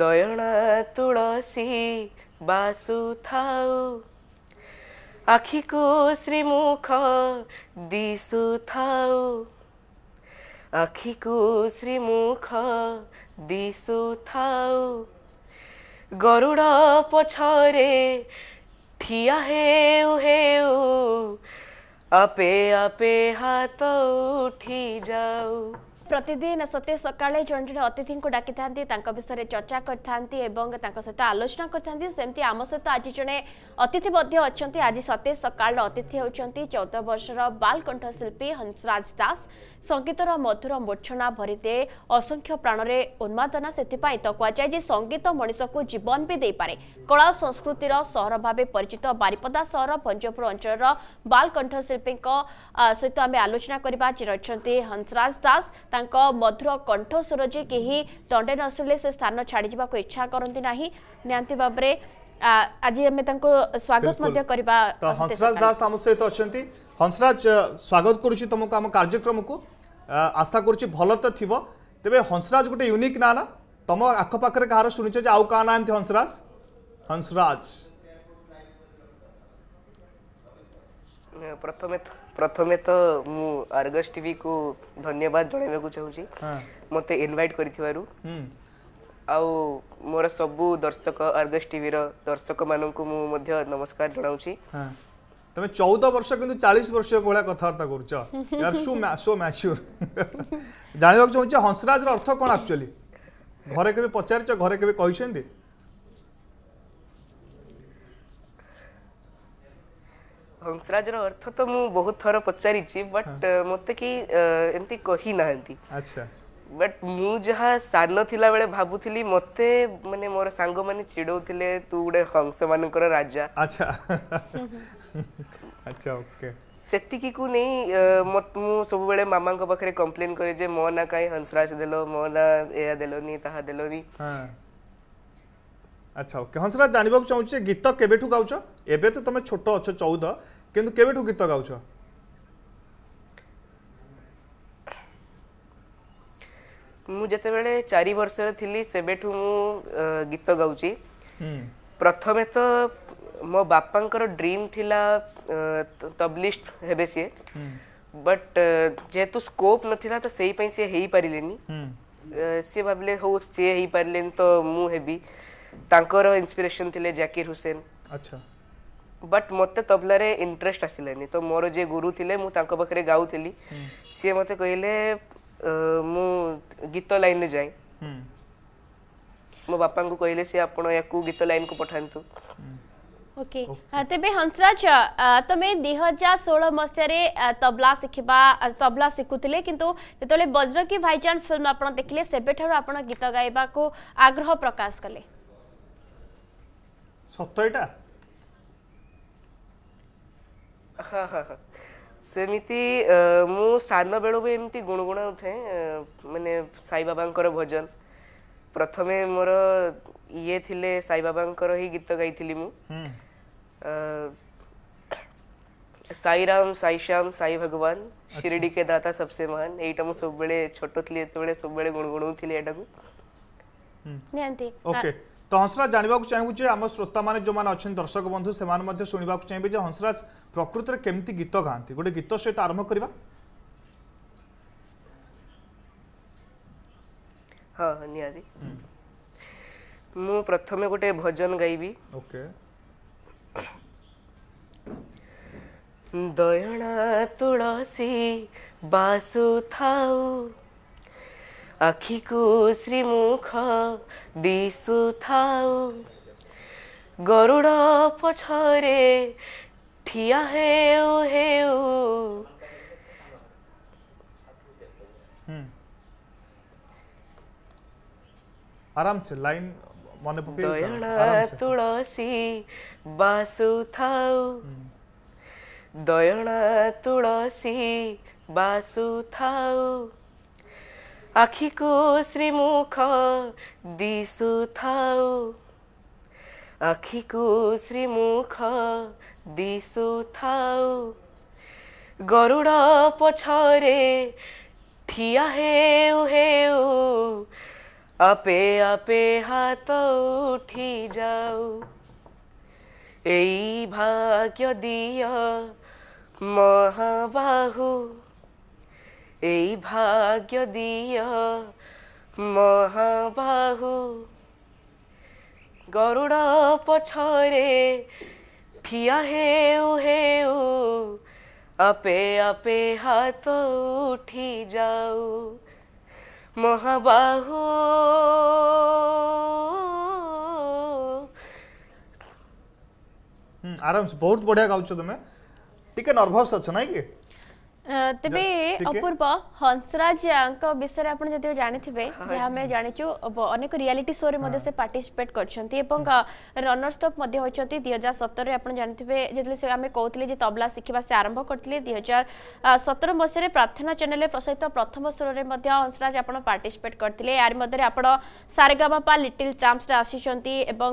ଦୟଣା ତୁଳସୀ ବାସୁ ଥାଉ ଆଖିକୁ ଶ୍ରୀମୁଖ ଦିଶୁ ଥାଉ ଆଖିକୁ ଶ୍ରୀମୁଖ ଦିଶୁ ଥାଉ ଗରୁଡ଼ ପଛରେ ଠିଆ ହେଉ ହେଉ ଆପେ ଆପେ ହାତ ଉଠି ଯାଉ ପ୍ରତିଦିନ ସତେ ସକାଳେ ଜଣେ ଜଣେ ଅତିଥିଙ୍କୁ ଡାକିଥାନ୍ତି ତାଙ୍କ ବିଷୟରେ ଚର୍ଚ୍ଚା କରିଥାନ୍ତି ଏବଂ ତାଙ୍କ ସହିତ ଆଲୋଚନା କରିଥାନ୍ତି ସେମିତି ଆମ ସହିତ ଆଜି ଜଣେ ଅତିଥି ମଧ୍ୟ ଅଛନ୍ତି ଆଜି ସତେ ସକାଳର ଅତିଥି ହେଉଛନ୍ତି ଚଉଦ ବର୍ଷର ବାଲକଣ୍ଠ ଶିଳ୍ପୀ ହଂସରାଜ ଦାସ ସଙ୍ଗୀତର ମଧୁର ମୂର୍ଚ୍ଛନା ଭରିଦେ ଅସଂଖ୍ୟ ପ୍ରାଣରେ ଉନ୍ମାଦନା ସେଥିପାଇଁ ତ କୁହାଯାଏ ଯେ ସଙ୍ଗୀତ ମଣିଷକୁ ଜୀବନ ବି ଦେଇପାରେ କଳା ସଂସ୍କୃତିର ସହର ଭାବେ ପରିଚିତ ବାରିପଦା ସହର ଭଞ୍ଜପୁର ଅଞ୍ଚଳର ବାଲକଣ୍ଠ ଶିଳ୍ପୀଙ୍କ ସହିତ ଆମେ ଆଲୋଚନା କରିବା ଯିଏ ରହିଛନ୍ତି ହଂସରାଜ ଦାସ मधुर कंठ स्वर जे के तंडे न से स्थान छाड़ को इच्छा करती ना निति भाव आज स्वागत हंसराज दास सहित अच्छा हंसराज स्वागत करम को आस्था कर तबे हंसराज गोटे यूनिक ना ना तुम आखपाखे कह रु क्या ना हंसराज हंसराज प्रथम ପ୍ରଥମେ ତ ମୁଁ ଅର୍ଗସ୍ ଟିଭିକୁ ଧନ୍ୟବାଦ ଜଣାଇବାକୁ ଚାହୁଁଛି ମୋତେ ଇନଭାଇଟ୍ କରିଥିବାରୁ ଆଉ ମୋର ସବୁ ଦର୍ଶକ ଅର୍ଗସ୍ ଟିଭିର ଦର୍ଶକମାନଙ୍କୁ ମୁଁ ମଧ୍ୟ ନମସ୍କାର ଜଣାଉଛି ତମେ ଚଉଦ ବର୍ଷ କିନ୍ତୁ ଚାଳିଶ ବର୍ଷ ଭଳିଆ କଥାବାର୍ତ୍ତା କରୁଛ ଜାଣିବାକୁ ଚାହୁଁଛ ହଂସରାଜର ଅର୍ଥ କ'ଣ ଆକ୍ଚୁଆଲି ଘରେ କେବେ ପଚାରିଛ ଘରେ କେବେ କହିଛନ୍ତି ହଂସରାଜର ଅର୍ଥ ତ ମୁଁ ବହୁତ ଥର ପଚାରିଛି ବଟ୍ ମୋତେ କେହି ଏମିତି କହିନାହାନ୍ତି ଆଚ୍ଛା ବଟ୍ ମୁଁ ଯାହା ସାନ ଥିଲାବେଳେ ଭାବୁଥିଲି ମୋତେ ମାନେ ମୋର ସାଙ୍ଗମାନେ ଚିଡଉଥିଲେ ତୁ ଗୋଟେ ହଂସମାନଙ୍କର ରାଜା ଆଚ୍ଛା ଆଚ୍ଛା ଓକେ ସେତିକିକୁ ନେଇ ମୁଁ ସବୁବେଳେ ମାମାଙ୍କ ପାଖରେ କମ୍ପ୍ଲେନ୍ କରେ ଯେ ମୋ ନା କାଇଁ ହଂସରାଜ ଦେଲ ମୋ ନା ଏୟା ଦେଲନି ତାହା ଦେଲନି ଆଚ୍ଛା ଓକେ ହଂସରାଜ ଜାଣିବାକୁ ଚାହୁଁଛି ଯେ ଗୀତ କେବେଠୁ ଗାଉଛ ଏବେ ତ ତମେ ଛୋଟ ଅଛ ଚଉଦ କିନ୍ତୁ କେବେଠୁ ଗୀତ ଗାଉଛ ମୁଁ ଯେତେବେଳେ ଚାରି ବର୍ଷର ଥିଲି ସେବେଠୁ ମୁଁ ଗୀତ ଗାଉଛି ପ୍ରଥମେ ତ ମୋ ବାପାଙ୍କର ଡ୍ରିମ୍ ଥିଲା ତବଲିଷ୍ଟ ହେବେ ସିଏ ବଟ୍ ଯେହେତୁ ସ୍କୋପ୍ ନଥିଲା ତ ସେଇ ପାଇଁ ସିଏ ହେଇପାରିଲେନି ସିଏ ଭାବିଲେ ହଉ ସିଏ ହେଇପାରିଲେନି ତ ମୁଁ ହେବି ତାଙ୍କର ଇନ୍ସପିରେସନ୍ ଥିଲେ ଜାକିର ହୁସେନ ଆଚ୍ଛା बट मत तबल इंटरेस्ट आसलानी तो मोर जे गुरु थे मुझे पाखे गाँली सी मत कह मु गीत लाइन जाए हम्म। मो बापा को कहले सी आप गीत लाइन को पठात ओके तेज हंसराज तमे दि हजार षोह मसीह तबला शिखा तबला शिखुले कि जो बजरंगी भाईजान फिल्म आप देखिले से गीत गायबा को आग्रह प्रकाश कले सतटा ହଁ ହଁ ହଁ ସେମିତି ମୁଁ ସାନବେଳୁ ବି ଏମିତି ଗୁଣଗୁଣାଉଥାଏ ମାନେ ସାଇବାବାଙ୍କର ଭଜନ ପ୍ରଥମେ ମୋର ଇଏ ଥିଲେ ସାଇବାବାଙ୍କର ହିଁ ଗୀତ ଗାଇଥିଲି ମୁଁ ସାଇରାମ ସାଇଶ୍ୟାମ ସାଇ ଭଗବାନ ଶିରିଡି କେ ଦାତା ସବସେ ମହାନ ଏଇଟା ମୁଁ ସବୁବେଳେ ଛୋଟ ଥିଲି ଯେତେବେଳେ ସବୁବେଳେ ଗୁଣଗୁଣଉଥିଲି ଏଇଟାକୁ ନିହାତି ଓକେ तो हंसराज जानवा चाहूँ आम श्रोता मैंने जो अच्छा दर्शक बंधु से शुणा चाहिए जो हंसराज प्रकृति में कमी गीत गाँति गोटे गीत सहित आरंभ करवा हाँ निहाती मु प्रथम गोटे भजन गाइबी ओके दयणा तुलसी बासु थाऊ ଆଖିକୁ ଶ୍ରୀମୁଖ ଦିଶୁଥାଉ ଗରୁଡ଼ ପଛରେ ଠିଆ ହେଉ ହେଉ आराम से लाइन मन तुलसी बासु थाउ हम्म। तुलसी बासु थाउ ଆଖିକୁ ଶ୍ରୀମୁଖ ଦିଶୁଥାଉ ଆଖିକୁ ଶ୍ରୀମୁଖ ଦିଶୁଥାଉ ଗରୁଡ଼ ପଛରେ ଠିଆ ହେଉ ହେଉ ଆପେ ଆପେ ହାତ ଉଠି ଯାଉ ଏଇ ଭାଗ୍ୟ ଦିଅ ମହାବାହୁ भाग्य दिया महाबाहु गरुड़ पछरे ठिया हेउ हेउ अपे अपे हाथ उठी जाऊ महाबाहु आराम से बहुत बढ़िया गाउ तुम्हें ठीक है नर्भस अच्छा ना कि তেবে অপূর্ব হংসরাজଙ୍କ বিষয়ে আপনি যদি জানিথিবে যে আমি জানিছু অনেক রিয়ালিটি শো রে মধ্যে সে পার্টিসিপেট করছন্তি এবং রনার্স অপ মধ্যে হইছন্তি 2017 রে আপনি জানিথিবে যেতলে সে আমি কইতলে যে তবলা শিখিবা সে আরম্ভ করতলে 2017 মসিরে প্রার্থনা চ্যানেলে প্রসারিত প্রথম শো রে মধ্যে হংসরাজ আপনি পার্টিসিপেট করতলে আর মধ্যে আপন সারেগামাপা লিটিল চ্যাম্পস রে আসিছন্তি এবং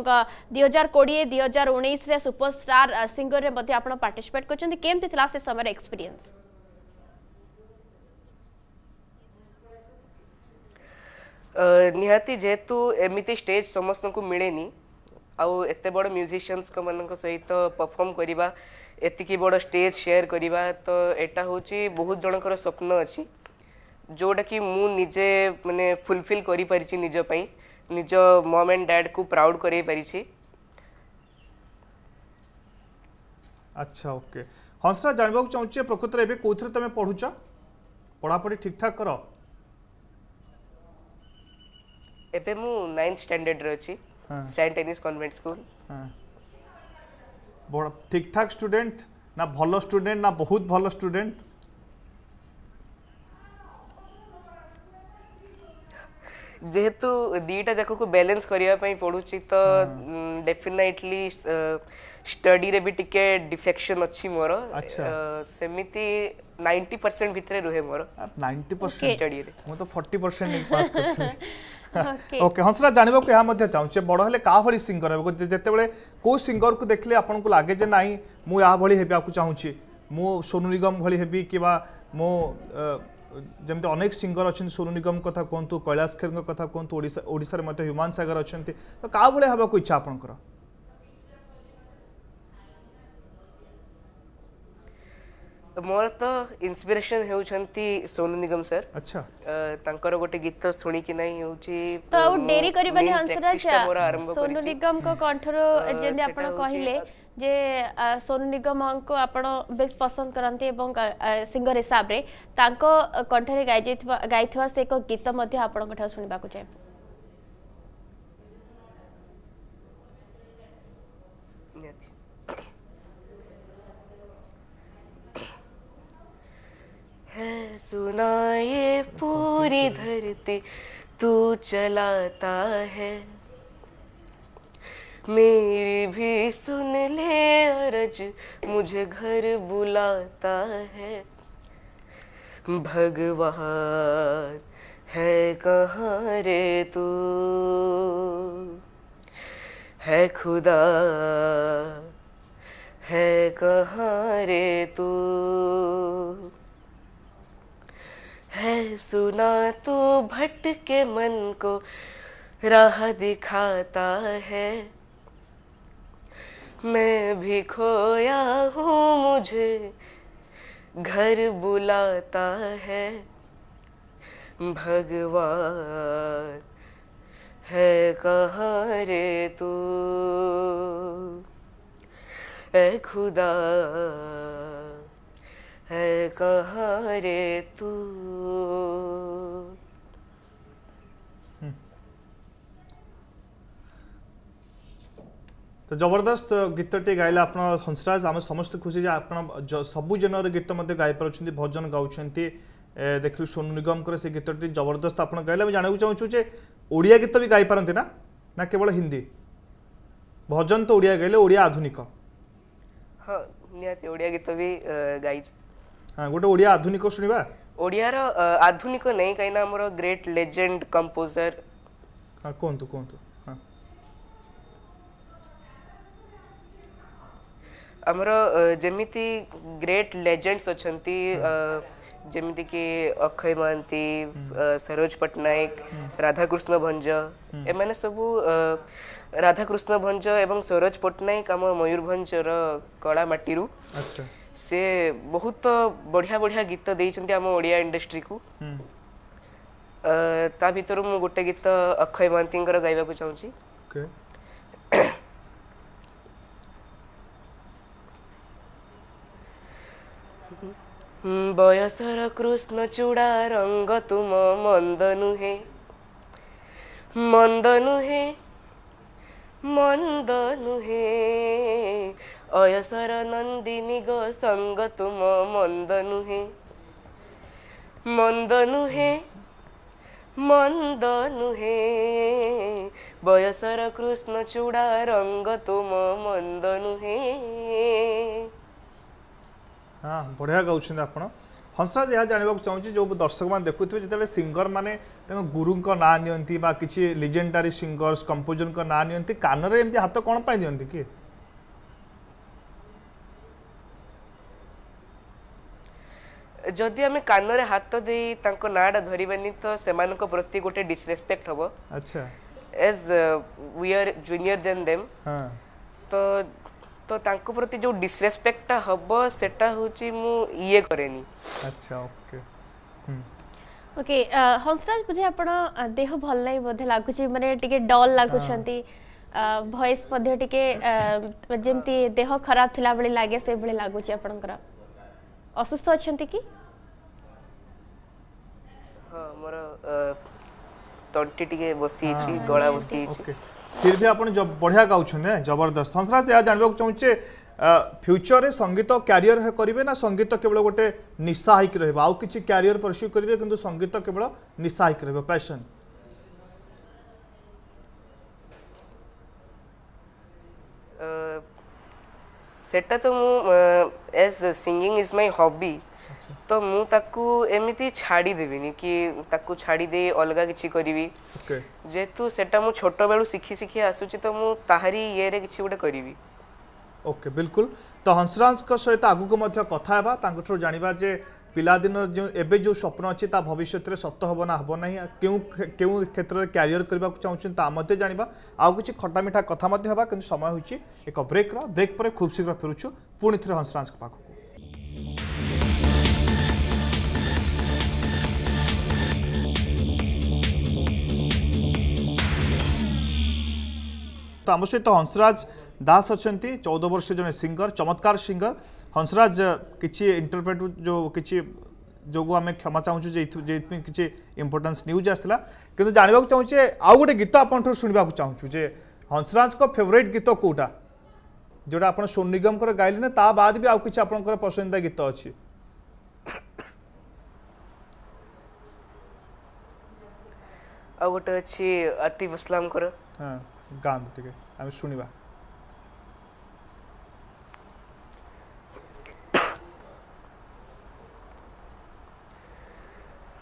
2020 2019 রে সুপারস্টার সিঙ্গর রে মধ্যে আপনি পার্টিসিপেট করছন্তি কেমতি থলা সে সময়ের এক্সপেরিয়েন্স ନିହାତି ଯେହେତୁ ଏମିତି ଷ୍ଟେଜ୍ ସମସ୍ତଙ୍କୁ ମିଳେନି ଆଉ ଏତେ ବଡ଼ ମ୍ୟୁଜିସିଆନ୍ସମାନଙ୍କ ସହିତ ପରଫର୍ମ କରିବା ଏତିକି ବଡ଼ ଷ୍ଟେଜ୍ ସେୟାର କରିବା ତ ଏଇଟା ହେଉଛି ବହୁତ ଜଣଙ୍କର ସ୍ୱପ୍ନ ଅଛି ଯେଉଁଟାକି ମୁଁ ନିଜେ ମାନେ ଫୁଲଫିଲ୍ କରିପାରିଛି ନିଜ ପାଇଁ ନିଜ ମମ୍ ଆଣ୍ଡ ଡ୍ୟାଡ଼୍କୁ ପ୍ରାଉଡ଼୍ କରାଇ ପାରିଛି ଆଚ୍ଛା ଓକେ ହଂସରା ଜାଣିବାକୁ ଚାହୁଁଛି ପ୍ରକୃତରେ ଏବେ କେଉଁଥିରେ ତୁମେ ପଢ଼ୁଛ ପଢ଼ାପଢ଼ି ଠିକ୍ଠାକ୍ କର ଏବେ ମୁଁ ନାଇନ୍ଥ ଷ୍ଟାଣ୍ଡାର୍ଡ଼ରେ ଅଛି ସେଣ୍ଟ ଟେନିସ୍ କନଭେଣ୍ଟ ସ୍କୁଲ ଠିକ୍ ଠାକ୍ ଷ୍ଟୁଡେଣ୍ଟ ନା ଭଲ ଷ୍ଟୁଡେଣ୍ଟ ନା ବହୁତ ଭଲ ଷ୍ଟୁଡେଣ୍ଟ ଯେହେତୁ ଦୁଇଟା ଯାକକୁ ବାଲାନ୍ସ କରିବା ପାଇଁ ପଡ଼ୁଛି ତ ଡେଫିନାଇଟଲି ଷ୍ଟଡିରେ ବି ଟିକେ ଡିଫେକ୍ସନ୍ ଅଛି ମୋର ସେମିତି ନାଇଣ୍ଟି ପରସେଣ୍ଟ ଭିତରେ ରୁହେ ମୋର ନାଇଣ୍ଟି ପରସେଣ୍ଟ ଷ୍ଟଡିରେ ମୁଁ ତ ଫର୍ଟି ପରସେଣ୍ଟ ପାସ୍ କରିଥିଲି ओके हंसराज जानवाक यहाँ चाहूँ बड़ हेल्ले क्या भाई सिंगर हो जितेबाला कौ सिंगर को देखे आपको लगे ना मुझे यहाँ भाई सोनू निगम भाई कि मो जमी अनेक सिंगर अच्छा सोनू निगम कथ कहतु कैलाश खेर कथ कहतु ह्युमान सगर अच्छा तो क्या भाई हाँ इच्छा आपंकर ମୋର ତ ଇନ୍ସପିରେସନ ହେଉଛନ୍ତି ସୋନୁ ନିଗମ ସାର୍ ଆଚ୍ଛା ତାଙ୍କର ଗୋଟେ ଗୀତ ଶୁଣିକି ନାଇଁ ହେଉଛି ତ ଆଉ ଡେରି କରିବାନି ହଂସରାଜ ସୋନୁ ନିଗମଙ୍କ କଣ୍ଠରୁ ଯେମିତି ଆପଣ କହିଲେ ଯେ ସୋନୁ ନିଗମଙ୍କୁ ଆପଣ ବେଶ ପସନ୍ଦ କରନ୍ତି ଏବଂ ସିଙ୍ଗର ହିସାବରେ ତାଙ୍କ କଣ୍ଠରେ ଗାଇଯାଇଥିବା ଗାଇଥିବା ସେ ଏକ ଗୀତ ମଧ୍ୟ ଆପଣଙ୍କ ଠାରୁ ଶୁଣିବାକୁ ଚାହିଁବୁ है सुना ये पूरी धरती तू चलाता है मेरी भी सुन ले अरज मुझे घर बुलाता है भगवान है कहाँ रे तू है खुदा है कहाँ रे तू है सुना तो भट के मन को राह दिखाता है मैं भी खोया हूँ मुझे घर बुलाता है भगवान है कहाँ रे तू ए खुदा কহরে তু তো ଜବରଦସ୍ତ ଗୀତଟି ଗାଇଲେ ଆପଣ ହଂସରାଜ ଆମେ ସମସ୍ତେ ଖୁସି ଯେ ଆପଣ ସବୁ ଜନର ଗୀତ ମଧ୍ୟ ଗାଇପାରୁଛନ୍ତି ଭଜନ ଗାଉଛନ୍ତି ଦେଖିଲୁ ସୋନୁ ନିଗମଙ୍କର ସେ ଗୀତଟି ଜବରଦସ୍ତ ଆପଣ ଗାଇଲେ ଆମେ ଜାଣିବାକୁ ଚାହୁଁଛୁ ଯେ ଓଡ଼ିଆ ଗୀତ ବି ଗାଇପାରନ୍ତି ନା ନା କେବଳ ହିନ୍ଦୀ ଭଜନ ତ ଓଡ଼ିଆ ଗାଇଲେ ଓଡ଼ିଆ ଆଧୁନିକ ହଁ ନିହାତି ଓଡ଼ିଆ ଗୀତ ବି ଗାଇଛି ଗୋଟେ ଓଡ଼ିଆ ଆଧୁନିକ ଶୁଣିବା ଓଡ଼ିଆର ଆଧୁନିକ ନାହିଁ କାହିଁକିନା ଆମର ଗ୍ରେଟ୍ ଲେଜେଣ୍ଡ କମ୍ପୋଜର କୁହନ୍ତୁ କୁହନ୍ତୁ ଆମର ଯେମିତି ଗ୍ରେଟ୍ ଲେଜେଣ୍ଡସ୍ ଅଛନ୍ତି ଯେମିତିକି ଅକ୍ଷୟ ମହାନ୍ତି ସରୋଜ ପଟ୍ଟନାୟକ ରାଧାକୃଷ୍ଣ ଭଞ୍ଜ ଏମାନେ ସବୁ ରାଧାକୃଷ୍ଣ ଭଞ୍ଜ ଏବଂ ସରୋଜ ପଟ୍ଟନାୟକ ଆମ ମୟୂରଭଞ୍ଜର କଳା ମାଟିରୁ ଆଚ୍ଛା ସେ ବହୁତ ବଢ଼ିଆ ବଢ଼ିଆ ଗୀତ ଦେଇଛନ୍ତି ଆମ ଓଡ଼ିଆ ଇଣ୍ଡଷ୍ଟ୍ରିକୁ ତା ଭିତରୁ ମୁଁ ଗୋଟେ ଗୀତ ଅକ୍ଷୟ ମହାନ୍ତିଙ୍କର ଗାଇବାକୁ ଚାହୁଁଛି ବୟସର କୃଷ୍ଣ ଚୂଡ଼ା ରଙ୍ଗ ତୁମ ମନ୍ଦ ନୁହେଁ ମନ୍ଦ ନୁହେଁ ମନ୍ଦ ଅୟସର ନନ୍ଦିନୀ ଗୋ ସଙ୍ଗ ତୁମ ମନ୍ଦ ନୁହେଁ ମନ୍ଦ ନୁହେଁ ମନ୍ଦ ନୁହେଁ ବୟସର କୃଷ୍ଣ ଚୂଡ଼ା ରଙ୍ଗ ତୁମ ମନ୍ଦ ନୁହେଁ ହଁ ବଢ଼ିଆ ଗାଉଛନ୍ତି ଆପଣ ହଂସରାଜ ଏହା ଜାଣିବାକୁ ଚାହୁଁଛି ଯେଉଁ ଦର୍ଶକମାନେ ଦେଖୁଥିବେ ଯେତେବେଳେ ସିଙ୍ଗରମାନେ ତାଙ୍କ ଗୁରୁଙ୍କ ନାଁ ନିଅନ୍ତି ବା କିଛି ଲିଜେଣ୍ଡାରୀ ସିଙ୍ଗର୍ସ କମ୍ପୋଜରଙ୍କ ନାଁ ନିଅନ୍ତି କାନରେ ଏମିତି ହାତ କ'ଣ ପାଇଁ ଦିଅନ୍ତି କି ଯଦି ଆମେ କାନରେ ହାତ ଦେଇ ତାଙ୍କ ନାଁଟା ଧରିବାନି ତ ସେମାନଙ୍କ ପ୍ରତି ଗୋଟେ ଡିସରେସ୍ପେକ୍ଟ ହବ ଆଚ୍ଛା as we are junior then them ତ ତ ତାଙ୍କ ପ୍ରତି ଯୋଉ ଡିସରେସ୍ପେକ୍ଟଟା ହବ ସେଟା ହଉଛି ମୁଁ ଇଏ କରେନି ଆଚ୍ଛା ଓକେ ଓକେ ହଂସରାଜ ବୁଝେ ଆପଣ ଦେହ ଭଲ ନାହିଁ ବୋଧେ ଲାଗୁଛି ମାନେ ଟିକେ ଡଲ୍ ଲାଗୁଛନ୍ତି ଭଏସ୍ ମଧ୍ୟ ଟିକେ ଯେମିତି ଦେହ ଖରାପ ଥିଲା ଭଳି ଲାଗେ ସେଭଳି ଲାଗୁଛି ଆପଣଙ୍କର ଅସୁସ୍ଥ ଅଛନ୍ତି କି ହଁ ମୋର ତଣ୍ଟି ଟିକେ ବସିଯାଇଛି ଗଳା ବସିଯାଇଛି ଫିର୍ ବି ଆପଣ ବଢ଼ିଆ ଗାଉଛନ୍ତି ଜବରଦସ୍ତ ହଂସରାଜ ଏହା ଜାଣିବାକୁ ଚାହୁଁଛେ ଫ୍ୟୁଚରରେ ସଙ୍ଗୀତ କ୍ୟାରିୟର କରିବେ ନା ସଙ୍ଗୀତ କେବଳ ଗୋଟେ ନିଶା ହେଇକି ରହିବ ଆଉ କିଛି କ୍ୟାରିୟର ପରସ୍ୟୁ କରିବେ କିନ୍ତୁ ସଙ୍ଗୀତ କେବଳ ନିଶା ହେଇକି ରହିବ ପ୍ୟାସନ୍ ସେଟା ତ ମୁଁ as singing is my hobby ତ ମୁଁ ତାକୁ ଏମିତି ଛାଡ଼ିଦେବିନି କି ତାକୁ ଛାଡ଼ିଦେଇ ଅଲଗା କିଛି କରିବି ଯେହେତୁ ସେଟା ମୁଁ ଛୋଟବେଳୁ ଶିଖି ଶିଖି ଆସୁଛି ତ ମୁଁ ତାହାରି ଇଏରେ କିଛି ଗୋଟେ କରିବି ଓକେ ବିଲକୁଲ ତ ହଂସରାଜଙ୍କ ସହିତ ଆଗକୁ ମଧ୍ୟ କଥା ହେବା ତାଙ୍କଠାରୁ ଜାଣିବା ଯେ ପିଲାଦିନର ଯେଉଁ ଏବେ ଯେଉଁ ସ୍ୱପ୍ନ ଅଛି ତା ଭବିଷ୍ୟତରେ ସତ ହେବ ନା ହେବ ନାହିଁ କେଉଁ କେଉଁ କ୍ଷେତ୍ରରେ କ୍ୟାରିୟର କରିବାକୁ ଚାହୁଁଛନ୍ତି ତା ମଧ୍ୟ ଜାଣିବା ଆଉ କିଛି ଖଟାମିଠା କଥା ମଧ୍ୟ ହେବା କିନ୍ତୁ ସମୟ ହେଉଛି ଏକ ବ୍ରେକ୍ର ବ୍ରେକ୍ ପରେ ଖୁବ୍ ଶୀଘ୍ର ଫେରୁଛୁ ପୁଣି ଥରେ ହଂସରାଜଙ୍କ ପାଖକୁ ତ ଆମ ସହିତ ହଂସରାଜ ଦାସ ଅଛନ୍ତି ଚଉଦ ବର୍ଷ ଜଣେ ସିଙ୍ଗର ଚମତ୍କାର ସିଙ୍ଗର हंसराज किसी इंटरप्रेट जो कि जो आम क्षमा चाहूँ जेपी किसी इम्पोर्टान्स न्यूज आसला कि जानवाक चाहूँ आउ गोटे गीत आपण शुणा चाहूँ हंसराज का फेवरेट गीत कौटा जो आप सोन निगम को गाइले भी आउ कि आप पसंदीदा गीत अच्छे आ गोटे अच्छी आतिफ इसलाम हाँ गांधी शुणा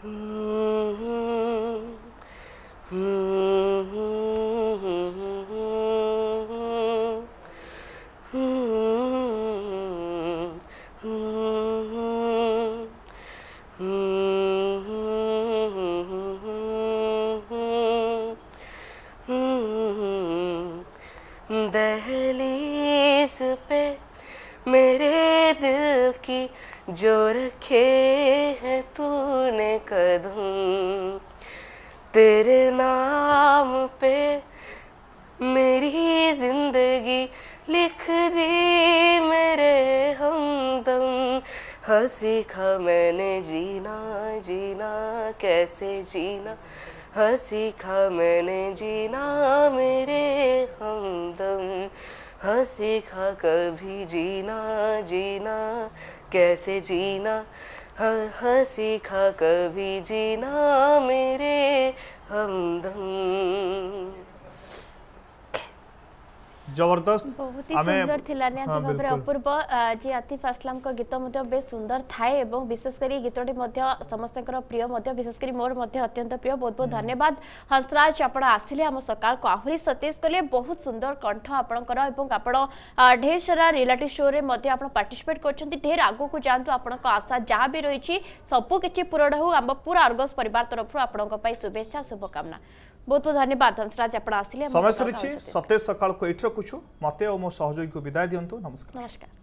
Mm-hmm. Mm-hmm. नाम पे मेरी जिंदगी लिख दी मेरे हमदम हाँ सीखा मैंने जीना जीना कैसे जीना हाँ सीखा मैंने जीना मेरे हमदम हाँ सीखा कभी जीना जीना कैसे जीना हाँ खा सीखा कभी जीना मेरे हमदम जबरदस्त सुंदर हाँ, अपूर्व जी आतिफ असलाम गीत बे सुंदर थाए एवं विशेषकर गीतटी समस्त प्रिय विशेषकर मोर अत्यंत प्रिय बहुत बहुत हम्म। धन्यवाद हंसराज आप आसते आम सकाल को आहरी सतीज कले बहुत सुंदर कंठ आपणकर ढेर सारा रियालीट शो में पार्टीसीपेट कर ढेर आग को जातु आप आशा जहाँ भी रही सबकि पूरण हो आम पूरा अर्गस पर तरफ आप शुभे शुभकामना ବହୁତ ବହୁତ ଧନ୍ୟବାଦ ଧନସରାଜ ଆପଣ ଆସିଲେ ସମୟ ସରିଛି ସତେଜ ସକାଳକୁ ଏଇଠି ରଖୁଛୁ ମୋତେ ଓ ମୋ ସହଯୋଗୀକୁ ବିଦାୟ ଦିଅନ୍ତୁ ନମସ୍କାର ନମସ୍କାର